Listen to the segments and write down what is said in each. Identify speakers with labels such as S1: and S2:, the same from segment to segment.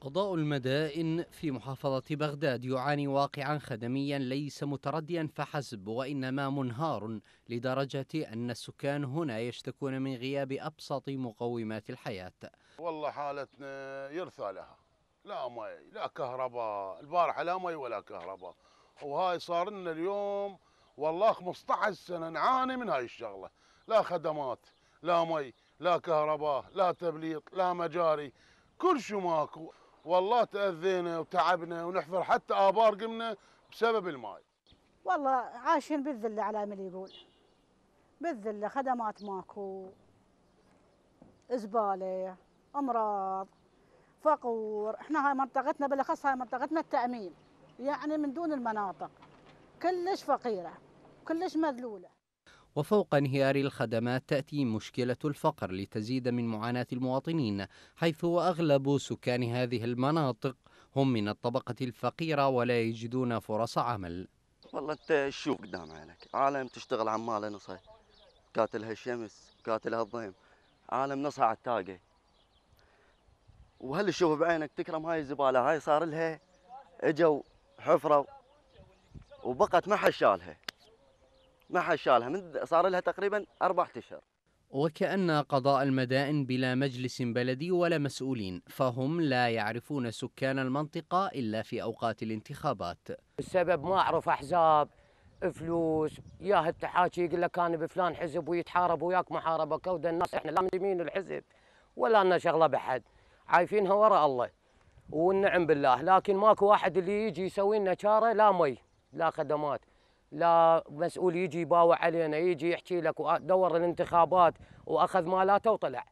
S1: قضاء المدائن في محافظة بغداد يعاني واقعا خدميا ليس مترديا فحسب وإنما منهار لدرجة أن السكان هنا يشتكون من غياب أبسط مقومات الحياة
S2: والله حالتنا يرثى لها لا مي لا كهرباء البارحة لا مي ولا كهرباء وهاي صار لنا اليوم والله 15 سنة نعاني من هاي الشغلة لا خدمات لا مي لا كهرباء لا تبليط لا مجاري كل شيء ماكو والله تاذينا وتعبنا ونحفر حتى ابار قمنا بسبب الماي
S3: والله عايشين بالذله على ما يقول بالذله خدمات ماكو زباله امراض فقور احنا هاي منطقتنا بالاخص هاي منطقتنا التامين يعني من دون المناطق كلش فقيره كلش مذلوله
S1: وفوق انهيار الخدمات تأتي مشكلة الفقر لتزيد من معاناة المواطنين حيث أغلب سكان هذه المناطق هم من الطبقة الفقيرة ولا يجدون فرص عمل
S4: والله انت شو قدام عينك عالم تشتغل عمالة نصها قاتلها الشمس قاتلها الضيم عالم نصها على التاقة وهل تشوف بعينك تكرم هاي الزبالة هاي صار لها اجوا حفرة وبقت ما حد شالها ما حد شالها من صار لها تقريبا أربعة أشهر
S1: وكأن قضاء المدائن بلا مجلس بلدي ولا مسؤولين فهم لا يعرفون سكان المنطقة إلا في أوقات الانتخابات
S5: السبب ما أعرف أحزاب فلوس يا التحاكي يقول لك أنا بفلان حزب ويتحارب وياك محاربة كود الناس إحنا لا من يمين الحزب ولا لنا شغلة بحد عايفينها وراء الله والنعم بالله لكن ماكو واحد اللي يجي يسوي لنا شارة لا مي لا خدمات لا مسؤول يجي يباوع علينا يجي يحكي لك ودور الانتخابات واخذ مالاته وطلع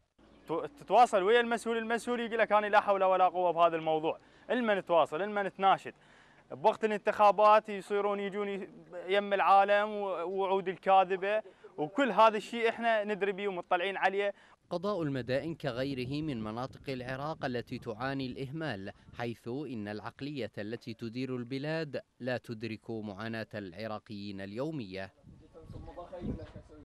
S5: تتواصل ويا المسؤول
S4: المسؤول يقول لك انا لا حول ولا قوه بهذا الموضوع المن نتواصل المن نتناشد بوقت الانتخابات يصيرون يجون يم العالم ووعود الكاذبه وكل هذا الشيء احنا ندري به ومطلعين عليه
S1: قضاء المدائن كغيره من مناطق العراق التي تعاني الإهمال حيث إن العقلية التي تدير البلاد لا تدرك معاناة العراقيين اليومية